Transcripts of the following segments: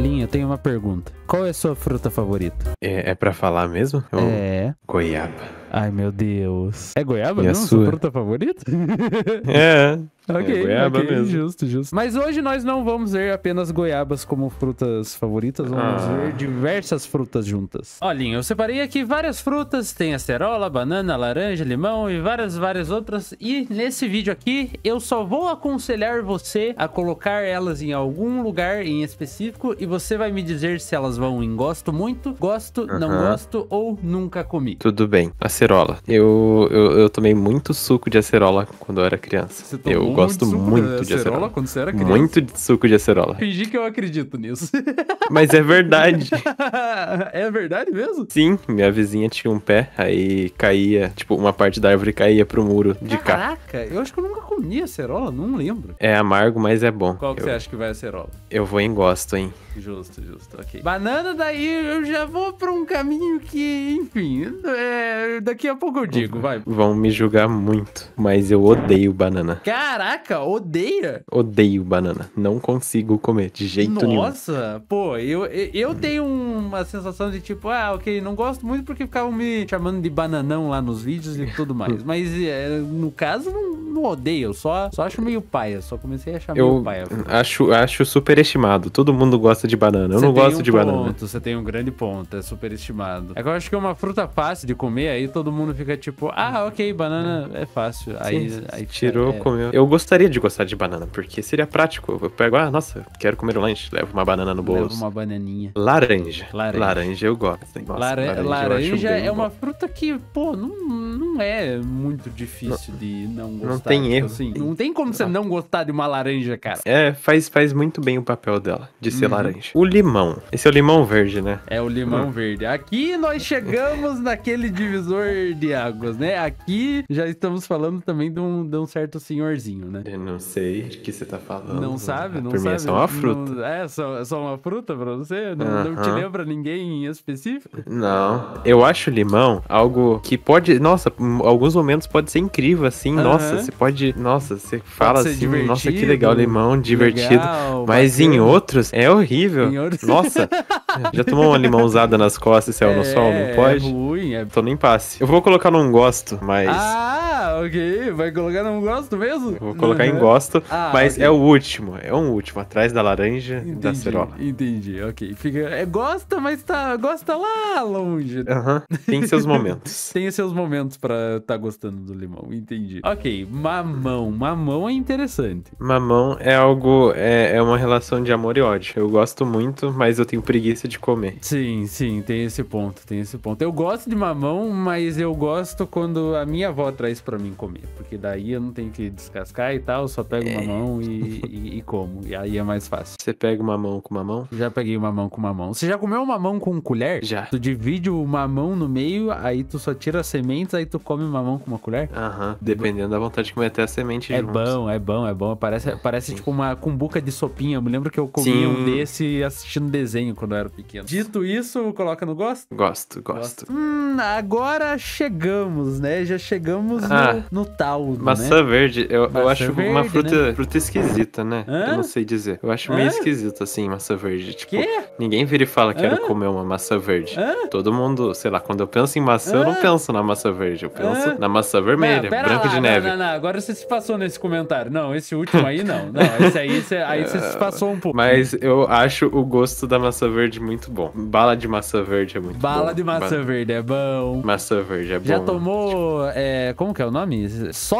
Linha, eu tenho uma pergunta. Qual é a sua fruta favorita? É, é para falar mesmo? É. é. Goiaba. Ai, meu Deus. É goiaba mesmo? É Sua fruta favorita? É. é. ok, é goiaba okay, mesmo. justo, justo. Mas hoje nós não vamos ver apenas goiabas como frutas favoritas, vamos ah. ver diversas frutas juntas. Olhem, eu separei aqui várias frutas, tem acerola, banana, laranja, limão e várias, várias outras. E nesse vídeo aqui, eu só vou aconselhar você a colocar elas em algum lugar em específico e você vai me dizer se elas vão em gosto muito, gosto, uh -huh. não gosto ou nunca comi. Tudo bem acerola. Eu, eu, eu tomei muito suco de acerola quando eu era criança. Você tomou eu muito gosto suco muito de acerola, de acerola quando você era criança. Muito de suco de acerola. Fingi que eu acredito nisso. Mas é verdade. é verdade mesmo? Sim, minha vizinha tinha um pé, aí caía, tipo, uma parte da árvore caía pro muro de Caraca, cá. Caraca, eu acho que eu nunca comi acerola, não lembro. É amargo, mas é bom. Qual que eu, você acha que vai acerola? Eu vou em gosto, hein? Justo, justo, ok. Banana daí eu já vou pra um caminho que, enfim, é, daqui a pouco eu digo, vai. Vão me julgar muito, mas eu odeio banana. Caraca, odeia? Odeio banana. Não consigo comer de jeito Nossa, nenhum. Nossa, pô, eu, eu tenho uma sensação de tipo, ah, ok, não gosto muito porque ficavam me chamando de bananão lá nos vídeos e tudo mais. mas é, no caso, não, não odeio, só, só acho meio paia. Só comecei a achar eu meio paia. Acho, acho superestimado. Todo mundo gosta de banana. Eu não gosto um de ponto, banana. Você tem um grande ponto, é superestimado. estimado. é eu acho que é uma fruta fácil de comer aí, todo mundo fica tipo, ah, ok, banana é fácil. Aí, Sim, aí tirou, é... comeu. Eu gostaria de gostar de banana, porque seria prático. Eu pego, ah, nossa, quero comer um lanche, levo uma banana no bolso. Levo uma bananinha. Laranja. Laranja, laranja eu gosto. Nossa, Lara... laranja, laranja é uma bom. fruta que, pô, não não é muito difícil não, de não gostar. Não tem tipo erro. Assim, não tem como não. você não gostar de uma laranja, cara. É, faz, faz muito bem o papel dela, de ser uhum. laranja. O limão. Esse é o limão verde, né? É o limão uhum. verde. Aqui nós chegamos naquele divisor de águas, né? Aqui já estamos falando também de um, de um certo senhorzinho, né? Eu não sei de que você tá falando. Não sabe? Não Por sabe. Mim é só uma fruta. Não, é, só, é só uma fruta pra você? Não, uhum. não te lembra ninguém em específico? Não. Eu acho limão algo que pode. Nossa, alguns momentos pode ser incrível, assim. Uhum. Nossa, você pode. Nossa, você fala assim, nossa, que legal, limão, divertido. Legal, mas bacana. em outros é horrível. Outros... Nossa, já tomou uma usada nas costas, céu é, no sol? Não é pode? É ruim, é. Tô nem passe. Eu vou colocar num gosto, mas. Ah! ok. Vai colocar no gosto mesmo? Vou colocar uhum. em né? gosto, ah, mas okay. é o último. É um último, atrás da laranja entendi, e da cerola. Entendi, ok. Fica, é, gosta, mas tá, gosta lá longe. Uhum. Tem seus momentos. Tem seus momentos pra tá gostando do limão, entendi. Ok, mamão. Mamão é interessante. Mamão é algo, é, é uma relação de amor e ódio. Eu gosto muito, mas eu tenho preguiça de comer. Sim, sim, tem esse ponto, tem esse ponto. Eu gosto de mamão, mas eu gosto quando a minha avó traz pra mim mim comer, porque daí eu não tenho que descascar e tal, só pego é. mamão e, e, e, como. E aí é mais fácil. Você pega o mamão com mamão? Já peguei o mamão com mamão. Você já comeu o mamão com colher? Já. Tu divide o mamão no meio, aí tu só tira as sementes, aí tu come o mamão com uma colher? Aham, dependendo da vontade de comer até a semente. É bom, é bom, é bom. Parece, parece tipo uma cumbuca de sopinha. Eu me lembro que eu comia Sim. um desse assistindo desenho quando eu era pequeno. Dito isso, coloca no gosto? Gosto, gosto. gosto. Hum, agora chegamos, né? Já chegamos ah maçã no taldo, né? Maçã né? verde. Eu, maçã eu acho verde, uma fruta, né? fruta esquisita, né? Hã? Eu não sei dizer. Eu acho Hã? meio esquisito, assim, maçã verde. Tipo, Quê? ninguém vira e fala que quero comer uma maçã verde. Todo mundo, sei lá, quando eu penso em maçã, eu não penso na maçã verde. Eu penso na maçã vermelha, não, branco lá, de neve. Não, não, não. Agora você se passou nesse comentário. Não, esse último aí não. Não, esse aí, esse, aí você se passou um pouco. Mas eu acho o gosto da maçã verde muito bom. Bala de maçã verde é muito Bala bom. Bala de maçã verde é bom. Maçã verde é bom. Já tomou. É, como que é o nome? nome?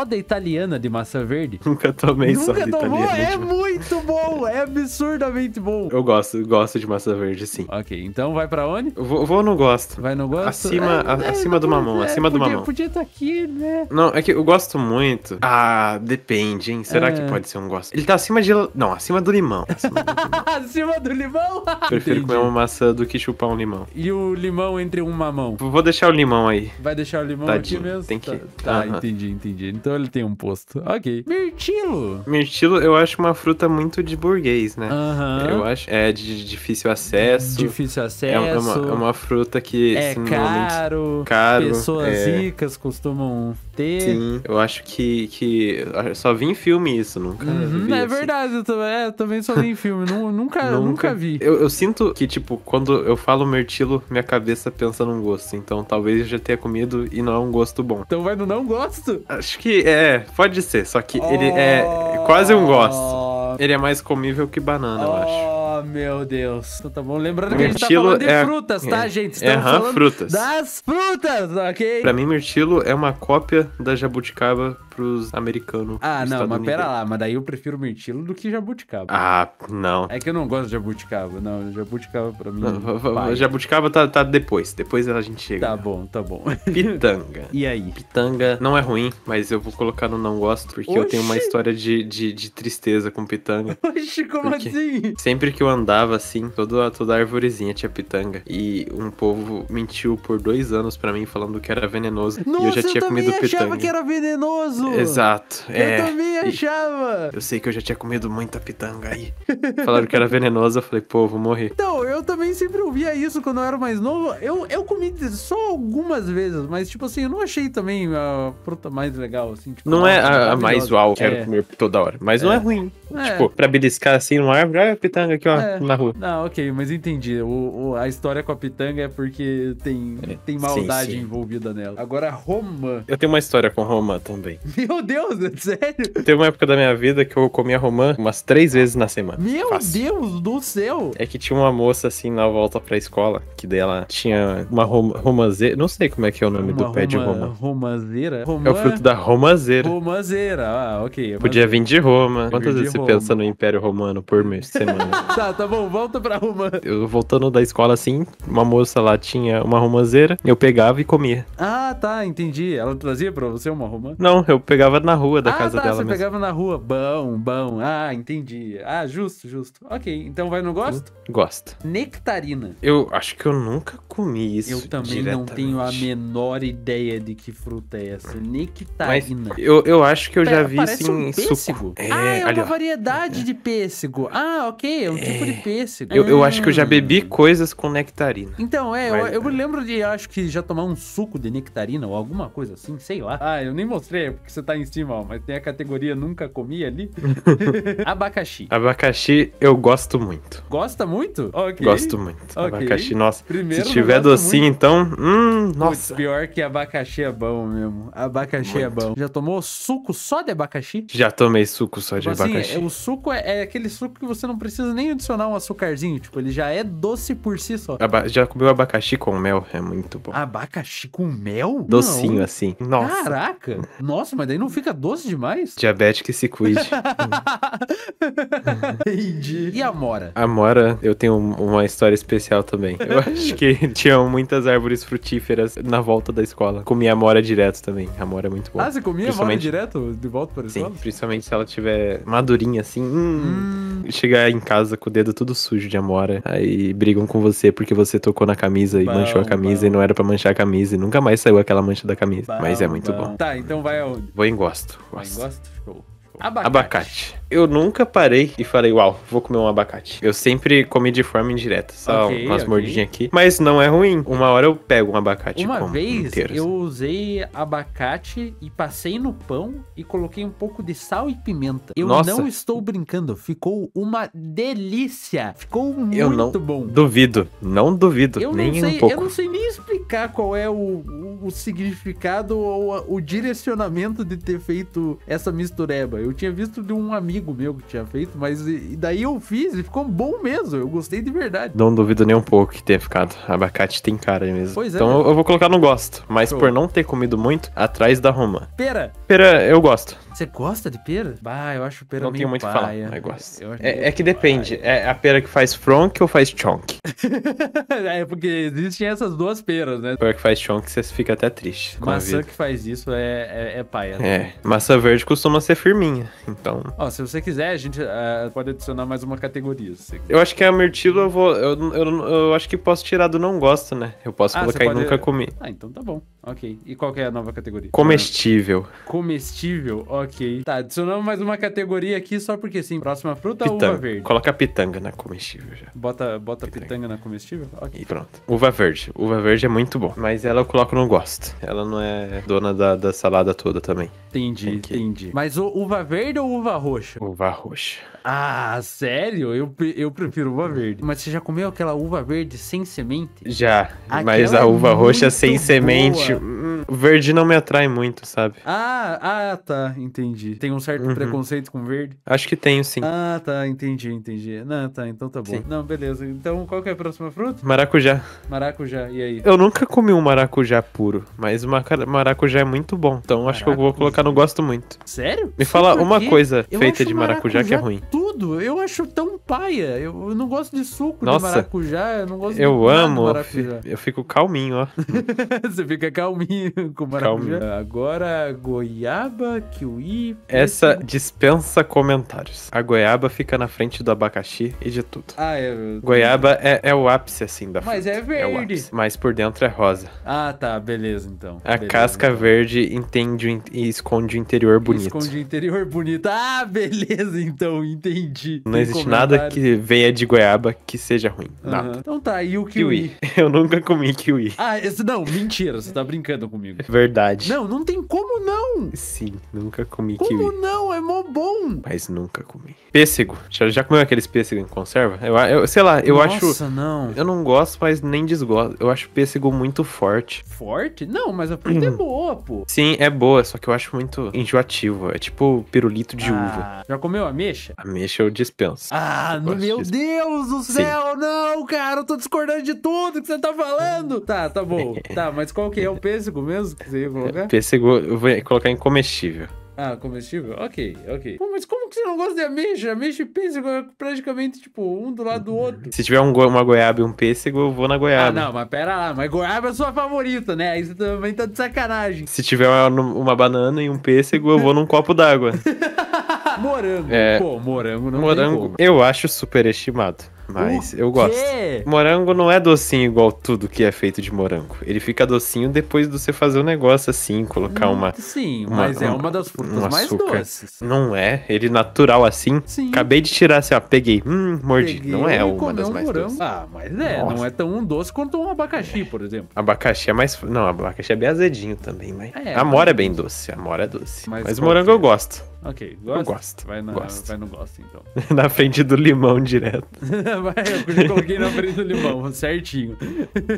da italiana de massa verde? Nunca tomei Nunca da tomou? italiana. É muito bom, é absurdamente bom. Eu gosto, gosto de massa verde, sim. Ok, então vai pra onde? Vou, vou não gosto. Vai no gosto? Acima, é, a, é, acima do mamão, é, acima podia, do mamão. Podia estar tá aqui, né? Não, é que eu gosto muito. Ah, depende, hein? Será que é. pode ser um gosto? Ele tá acima de... Não, acima do limão. Acima do limão. acima do limão? Prefiro Entendi. comer uma maçã do que chupar um limão. E o limão entre um mamão? Vou deixar o limão aí. Vai deixar o limão Tadinho. aqui mesmo? Tem que... Tá, tá entendi entendi, entendi. Então ele tem um posto. Ok. Mirtilo. Mirtilo, eu acho uma fruta muito de burguês, né? Uhum. Eu acho. É de difícil acesso. Difícil acesso. É uma, é, é uma fruta que. É assim, caro. Caro. Pessoas é... ricas costumam ter. Sim, eu acho que. que ah, só vi em filme isso, nunca. Uhum, vi, é assim. verdade, eu também, é, eu também só vi em filme. nunca, nunca, nunca vi. Eu, eu sinto que, tipo, quando eu falo mirtilo, minha cabeça pensa num gosto. Então talvez eu já tenha comido e não é um gosto bom. Então vai no não gosto gosto? Acho que é, pode ser, só que oh. ele é quase um gosto. Oh. Ele é mais comível que banana, oh. eu acho oh, meu Deus. Então tá bom. Lembrando mirtilo que a gente tá falando de é, frutas, tá, é, gente? É, Estamos é, falando frutas. das frutas, ok? Pra mim, mirtilo é uma cópia da jabuticaba pros americanos. Ah, não, mas pera lá, mas daí eu prefiro mirtilo do que jabuticaba. Ah, não. É que eu não gosto de jabuticaba, não. Jabuticaba pra mim. Não, jabuticaba tá, tá depois, depois a gente chega. Tá bom, tá bom. Pitanga. e aí? Pitanga não é ruim, mas eu vou colocar no não gosto, porque Oxi. eu tenho uma história de, de, de tristeza com pitanga. Oxi, como assim? Sempre que eu andava assim, toda, toda arvorezinha tinha pitanga. E um povo mentiu por dois anos pra mim falando que era venenoso. Nossa, e eu já tinha comido pitanga. Eu achava que era venenoso! isso? Exato. Eu é. também achava. Eu sei que eu já tinha comido muita pitanga aí. Falaram que era venenosa, eu falei, pô, vou morrer. Então, eu também sempre ouvia isso quando eu era mais novo. Eu, eu comi só algumas vezes, mas tipo assim, eu não achei também a fruta mais legal, assim. Tipo, não é a, a mais uau, quero é. comer toda hora. Mas é. não é ruim. É. Tipo, pra beliscar assim numa árvore, olha ah, a pitanga aqui, ó, é. na rua. Não, ok, mas entendi. O, o, a história com a pitanga é porque tem, é. tem maldade sim, sim. envolvida nela. Agora, Roma. Eu tenho uma história com Roma também. Meu Deus, sério? Teve uma época da minha vida que eu comia romã umas três vezes na semana. Meu Fácil. Deus do céu! É que tinha uma moça assim na volta pra escola, que dela tinha uma rom romazeira. Não sei como é que é o nome uma do pé de romã. Romazeira? Roma... É o fruto da romazeira. Romazeira, ah, ok. Podia vir de Roma. Quantas vezes você Roma. pensa no Império Romano por mês, semana? tá, tá bom, volta pra Roma. Eu voltando da escola assim, uma moça lá tinha uma romazeira, eu pegava e comia. Ah, tá, entendi. Ela trazia pra você uma romã? Não, eu eu pegava na rua da ah, casa tá, dela. Você mesmo. pegava na rua. Bom, bom. Ah, entendi. Ah, justo, justo. Ok, então vai no gosto? Gosto. Nectarina. Eu acho que eu nunca comi isso. Eu também não tenho a menor ideia de que fruta é essa. Nectarina. Mas eu, eu acho que eu já Pera, vi isso em um suco. É, ah, é uma ó. variedade de pêssego. Ah, ok, é um é. tipo de é. pêssego. Eu, eu acho que eu já bebi hum. coisas com nectarina. Então, é, Mas, eu, eu é. lembro de, acho que já tomar um suco de nectarina ou alguma coisa assim, sei lá. Ah, eu nem mostrei, é que você tá em cima, ó, mas tem a categoria nunca comi ali. abacaxi. Abacaxi eu gosto muito. Gosta muito? Gosto muito. Okay. Abacaxi, nossa. Primeiro, se tiver docinho, muito. então, hum, nossa. Puts, pior que abacaxi é bom mesmo. Abacaxi é muito. é bom. Já tomou suco só de abacaxi? Já tomei suco só de tipo assim, abacaxi. É, o suco é, é, aquele suco que você não precisa nem adicionar um açucarzinho, tipo, ele já é doce por si só. Aba já comeu abacaxi com mel, é muito bom. Abacaxi com mel? Docinho não. assim. Nossa. Caraca. Nossa, mas daí não fica doce demais? Diabetes que se cuide. Entendi. E a Amora? Amora, eu tenho uma história especial também. Eu acho que tinham muitas árvores frutíferas na volta da escola. Comia Amora direto também. Amora é muito boa. Ah, você comia principalmente... direto de volta para a escola? Sim, principalmente se ela tiver madurinha assim. Hum, hum. Chegar em casa com o dedo tudo sujo de Amora. Aí brigam com você porque você tocou na camisa e bom, manchou a camisa bom. e não era para manchar a camisa e nunca mais saiu aquela mancha da camisa. Bom, mas é muito bom. Tá, então vai ao Vou em gosto. Vou em gosto? Show. Abacate. abacate. Eu nunca parei e falei, uau, vou comer um abacate. Eu sempre comi de forma indireta, só okay, umas okay. aqui. Mas não é ruim. Uma hora eu pego um abacate Uma vez inteiro, eu assim. usei abacate e passei no pão e coloquei um pouco de sal e pimenta. Eu Nossa. não estou brincando, ficou uma delícia. Ficou eu muito bom. Duvido, não duvido. Eu nem não sei, um pouco. Eu não sei nem explicar qual é o, o, o significado ou o direcionamento de ter feito essa mistureba. Eu eu tinha visto de um amigo meu que tinha feito, mas e daí eu fiz e ficou bom mesmo. Eu gostei de verdade. Não duvido nem um pouco que tenha ficado. Abacate tem cara mesmo. Pois então é. Então né? eu, eu vou colocar no gosto, mas Show. por não ter comido muito, atrás da Roma. Pera! Pera, eu gosto. Você gosta de pera? Bah, eu acho pera Não meio tenho muito paia. falar, mas gosto. Eu é, é que depende. Paia. É a pera que faz fronk ou faz chonk? é porque existem essas duas peras, né? A pera que faz chonk, você fica até triste. Maçã que faz isso é, é, é paia. Né? É. Massa Maçã verde costuma ser firminha, então... Ó, se você quiser, a gente uh, pode adicionar mais uma categoria. eu acho que a mirtilo eu vou... Eu, eu, eu, eu acho que posso tirar do não gosto, né? Eu posso ah, colocar e pode... nunca comi. Ah, então tá bom. Ok. E qual é a nova categoria? Comestível. Comestível, ok. Tá, adicionamos mais uma categoria aqui só porque sim. Próxima fruta pitanga. uva verde? Coloca pitanga na comestível já. Bota, bota pitanga. pitanga na comestível? Ok. E pronto. Uva verde. Uva verde é muito bom, mas ela eu coloco não gosto. Ela não é dona da, da salada toda também. Entendi, entendi. Mas uva verde ou uva roxa? Uva roxa. Ah, sério? Eu, eu prefiro uva verde. Mas você já comeu aquela uva verde sem semente? Já, aquela mas é a uva é roxa sem boa. semente. Verde não me atrai muito, sabe? Ah, ah, tá, entendi. Tem um certo uhum. preconceito com verde? Acho que tenho, sim. Ah, tá, entendi, entendi. Não, tá, então tá bom. Sim. Não, beleza. Então qual que é a próxima fruta? Maracujá. Maracujá, e aí? Eu nunca comi um maracujá puro, mas maracujá é muito bom. Então maracujá. acho que eu vou colocar maracujá não gosto muito. Sério? Me fala uma coisa eu feita de maracujá, maracujá, que é ruim tudo. Eu acho tão paia. Eu, eu não gosto de suco Nossa, de maracujá, eu não gosto Eu amo. Maracujá. Eu fico calminho, ó. Você fica calminho com maracujá. Calminho. Agora, goiaba, kiwi. Essa dispensa comentários. A goiaba fica na frente do abacaxi e de tudo. Ah, é. Goiaba é, é o ápice, assim, da Mas é fruta. é verde. É mas por dentro é rosa. Ah, tá. Beleza, então. A beleza, casca então. verde entende e esconde o interior bonito. Esconde o interior bonito. Ah, beleza, então. Entendi. Não existe nada que venha de goiaba que seja ruim. Uhum. Nada. Então tá, e o kiwi? kiwi? Eu nunca comi kiwi. Ah, esse, não, mentira, você tá brincando comigo. É verdade. Não, não tem como não. Sim, nunca comi como kiwi. Como não? É mó bom. Mas nunca comi. Pêssego. Já, já comeu aqueles pêssego em conserva? Eu, eu sei lá, eu Nossa, acho. Nossa, não. Eu não gosto, mas nem desgosto. Eu acho pêssego muito forte. Forte? Não, mas a fruta hum. é uhum. boa, pô. Sim, é boa, só que eu acho muito enjoativo. É tipo pirulito de ah, uva. Já comeu ameixa? Ameixa eu dispenso. Ah, eu meu Deus do céu, Sim. não, cara, eu tô discordando de tudo que você tá falando. Tá, tá bom. tá, mas qual que é o é pêssego mesmo que você ia é, colocar? Pêssego, eu vou colocar em comestível. Ah, comestível? Ok, ok. Pô, mas como que você não gosta de ameixa? Ameixa e pêssego é praticamente, tipo, um do lado do uhum. outro. Se tiver um go uma goiaba e um pêssego, eu vou na goiaba. Ah, não, mas pera lá. Mas goiaba é a sua favorita, né? Aí você também tá de sacanagem. Se tiver uma, uma banana e um pêssego, eu vou num copo d'água. Morango. É... Pô, morango não Morango eu acho superestimado. Mas o eu gosto. Quê? Morango não é docinho igual tudo que é feito de morango. Ele fica docinho depois de você fazer um negócio assim, colocar hum, uma. Sim, uma, mas uma, é uma das frutas um mais doces. Não é? Ele natural assim? Sim. Acabei de tirar assim, ó, peguei. Hum, mordi. Peguei, não é uma das um mais morango. doces. Ah, mas é, Nossa. não é tão doce quanto um abacaxi, é. por exemplo. Abacaxi é mais. Não, abacaxi é bem azedinho também, mas. É, amora mas... é bem doce. Amora é doce. Mas, mas morango é? eu gosto. Ok, gosta? Eu gosto. Vai, na, gosto. vai no gosto, então. na frente do limão direto. vai, eu já coloquei na frente do limão, certinho.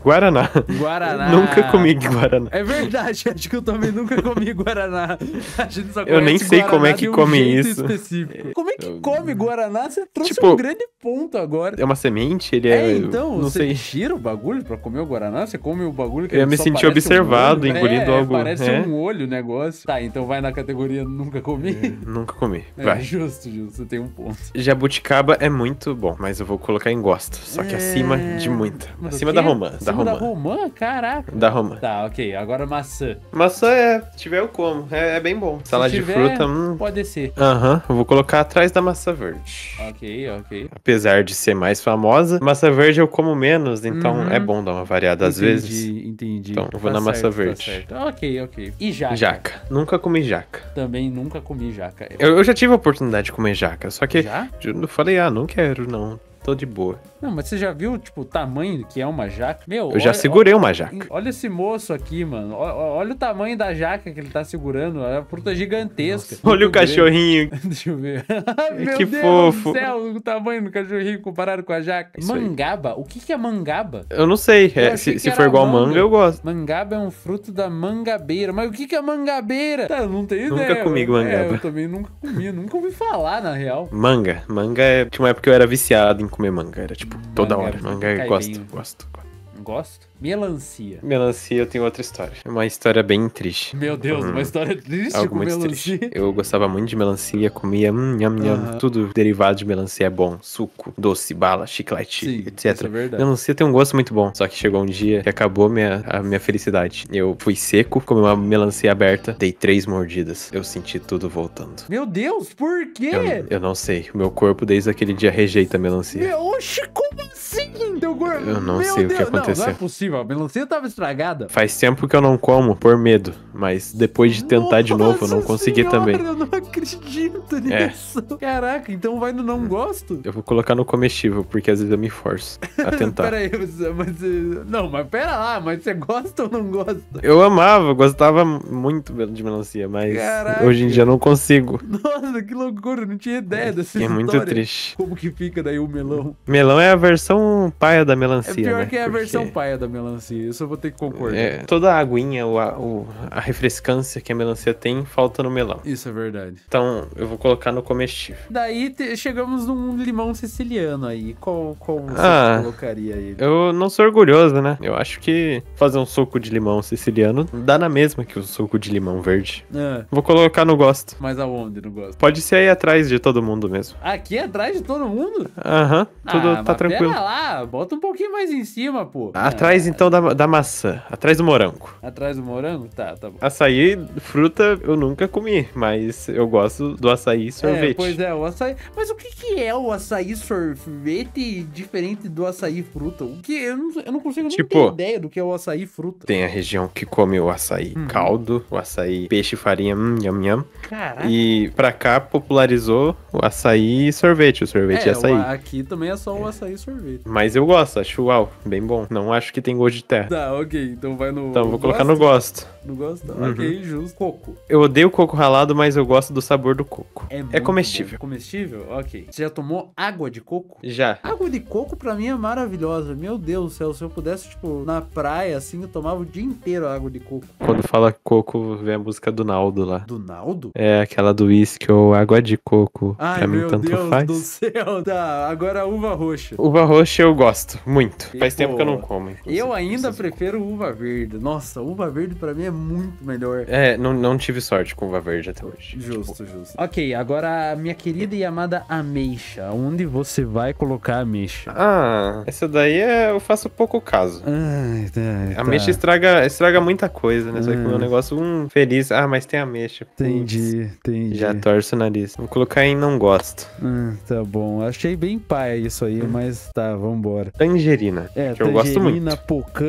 Guaraná. Guaraná. Nunca comi Guaraná. É verdade, acho que eu também nunca comi Guaraná. A gente só eu nem sei Guaraná como é que um come isso. Específico. Como é que come Guaraná? Você trouxe tipo, um grande ponto agora. É uma semente? Ele é. é então, não você sei. tira o bagulho pra comer o Guaraná? Você come o bagulho que Eu ia me sentir observado, um engolindo é, algo. Parece é. um olho o negócio. Tá, então vai na categoria nunca comi. Nunca comi. É, Vai. É, justo, justo. Você tem um ponto. Jabuticaba é muito bom, mas eu vou colocar em gosto. Só que é... acima de muita. Mas acima da romã. Acima da romã. Da romã? Caraca. Da romã. Tá, ok. Agora maçã. Maçã é. Se tiver, eu como. É, é bem bom. Se Salada tiver, de fruta. Hum. Pode ser. Aham. Uhum. Vou colocar atrás da maçã verde. Ok, ok. Apesar de ser mais famosa, maçã verde eu como menos. Então uhum. é bom dar uma variada entendi, às vezes. Entendi, entendi. Então eu vou tá na certo, maçã tá verde. Tá ok, ok. E jaca? Jaca. Nunca comi jaca. Também nunca comi jaca jaca. Eu, eu já tive a oportunidade de comer jaca, só que já? eu não falei, ah, não quero, não tô de boa. Não, mas você já viu, tipo, o tamanho que é uma jaca? Meu, eu olha, já segurei olha, uma jaca. Olha esse moço aqui, mano. Olha, olha, o tamanho da jaca que ele tá segurando. É uma fruta gigantesca. Nossa, olha o cachorrinho. Deixa eu ver. Meu que Deus fofo. do céu, o tamanho do cachorrinho comparado com a jaca. Isso mangaba? Aí. O que, que é mangaba? Eu não sei. Eu é, se, se for igual manga, manga, eu gosto. Mangaba é um fruto da mangabeira. Mas o que, que é mangabeira? Tá, não tenho nunca ideia. Nunca comi mangaba. É, eu também nunca comi. nunca ouvi falar, na real. Manga. Manga é... Tinha uma época que eu era viciado em comer manga, era tipo toda hora. Mangueira, gosto, gosto, gosto. Gosto. Melancia. Melancia eu tenho outra história. É uma história bem triste. Meu Deus, hum, uma história triste algo melancia. Triste. Eu gostava muito de melancia, comia hum, nham, nham, uhum. tudo derivado de melancia é bom. Suco, doce, bala, chiclete, Sim, etc. é verdade. Melancia tem um gosto muito bom. Só que chegou um dia que acabou minha, a minha felicidade. Eu fui seco, comi uma melancia aberta, dei três mordidas. Eu senti tudo voltando. Meu Deus, por quê? Eu, eu não sei. O meu corpo desde aquele dia rejeita a melancia. Meu, oxe, como assim? Eu não Meu sei Deus. o que aconteceu. Não, não é possível, a melancia tava estragada. Faz tempo que eu não como, por medo. Mas depois de tentar Nossa de novo, eu não consegui senhora, também. Eu não acredito é. nisso. É. Caraca, então vai no não gosto? Eu vou colocar no comestível, porque às vezes eu me forço a tentar. pera aí, mas. Eh, não, mas pera lá, mas você gosta ou não gosta? Eu amava, gostava muito de melancia, mas Caraca. hoje em dia eu não consigo. Nossa, que loucura, eu não tinha ideia é, dessa é, É muito triste. Como que fica daí o melão? Melão é a versão paia da é melancia. É pior né? que é a Porque... versão paia da melancia, isso eu vou ter que concordar. É, toda a aguinha, o, o, a refrescância que a melancia tem, falta no melão. Isso é verdade. Então eu vou colocar no comestível. Daí te, chegamos num limão siciliano aí. Qual, qual você ah, colocaria aí? Eu não sou orgulhoso, né? Eu acho que fazer um suco de limão siciliano dá na mesma que o suco de limão verde. É. Vou colocar no gosto. Mas aonde no gosto? Pode ser aí atrás de todo mundo mesmo. Aqui atrás de todo mundo? Aham, tudo ah, tá tranquilo. Pera lá, bota um pouquinho mais em cima, pô. Atrás, ah, então, da, da maçã. Atrás do morango. Atrás do morango? Tá, tá bom. Açaí, fruta, eu nunca comi, mas eu gosto do açaí é, sorvete. É, pois é, o açaí... Mas o que, que é o açaí sorvete diferente do açaí fruta? O que... Eu não, eu não consigo nem tipo, ter ideia do que é o açaí fruta. Tem a região que come o açaí hum. caldo, o açaí peixe farinha, hum, yam, yam. Caraca. E pra cá popularizou o açaí sorvete, o sorvete é, e é açaí. aqui também é só o açaí sorvete. Mas mas eu gosto, acho uau, bem bom. Não acho que tem gosto de terra. Tá, ok, então vai no. Então vou colocar no gosto. Não gosto? Uhum. Ok, justo. Coco. Eu odeio coco ralado, mas eu gosto do sabor do coco. É, é comestível. Bom. Comestível? Ok. Você já tomou água de coco? Já. Água de coco pra mim é maravilhosa. Meu Deus do céu, se eu pudesse, tipo, na praia, assim, eu tomava o dia inteiro água de coco. Quando fala coco, vem a música do Naldo lá. Do Naldo? É, aquela do uísque ou água de coco. Ai, pra mim, tanto Deus faz. do céu. Tá, agora uva roxa. Uva roxa eu gosto, muito. E, faz pô, tempo que eu não como. Eu ainda prefiro uva verde. Nossa, uva verde pra mim é é muito melhor. É, não, não tive sorte com o Vaverde até hoje. Justo, tipo... justo. Ok, agora minha querida e amada Ameixa. Onde você vai colocar a Ameixa? Ah, essa daí é, eu faço pouco caso. Ai, tá, tá. Ameixa estraga, estraga muita coisa, né? Só que ah. o meu negócio, um feliz. Ah, mas tem ameixa. Entendi, entendi. Já torce o nariz. Vou colocar em não gosto. Ah, tá bom. Achei bem pai isso aí, hum. mas tá, vambora. Tangerina. É, que tangerina, eu gosto muito. Tangerina, pocã,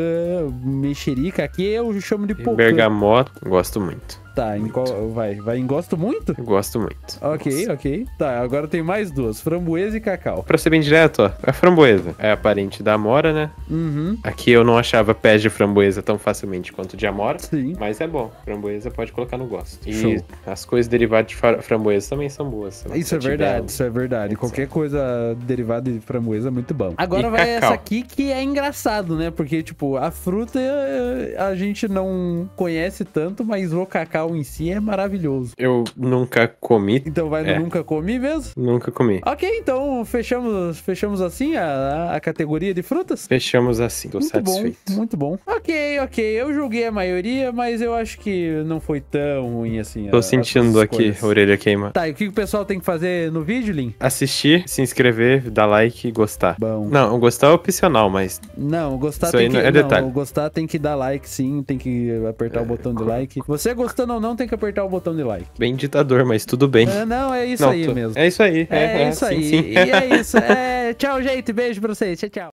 mexerica. Aqui eu chamo de pocã. Bergamota, gosto muito. Tá, em qual, vai, vai em gosto muito? Gosto muito. Ok, Nossa. ok. Tá, agora tem mais duas, framboesa e cacau. Pra ser bem direto, ó, a framboesa é a parente da amora, né? Uhum. Aqui eu não achava pés de framboesa tão facilmente quanto de amora. Sim. Mas é bom, framboesa pode colocar no gosto. E Show. as coisas derivadas de framboesa também são boas. É isso é verdade, tiver... isso é verdade. Qualquer certo. coisa derivada de framboesa é muito bom. Agora e vai cacau. essa aqui que é engraçado, né? Porque, tipo, a fruta eh, a gente não conhece tanto, mas o cacau em si é maravilhoso. Eu nunca comi. Então vai é. nunca comi mesmo? Nunca comi. Ok, então fechamos, fechamos assim a, a categoria de frutas? Fechamos assim, tô muito satisfeito. Bom, muito bom. Ok, ok. Eu julguei a maioria, mas eu acho que não foi tão ruim assim. Tô a, sentindo aqui a orelha queima. Tá, e o que o pessoal tem que fazer no vídeo, Lin? Assistir, se inscrever, dar like e gostar. Bom. Não, gostar é opcional, mas. Não, gostar Isso tem que. É detalhe. Não, gostar tem que dar like sim, tem que apertar é, o botão de like. Você gostando gostando ou não, tem que apertar o botão de like. Bem ditador, mas tudo bem. É, não, é isso não, aí tô... mesmo. É isso aí. É, é, é isso sim, aí. Sim. E é isso. É, tchau, gente. Beijo pra vocês. Tchau, tchau.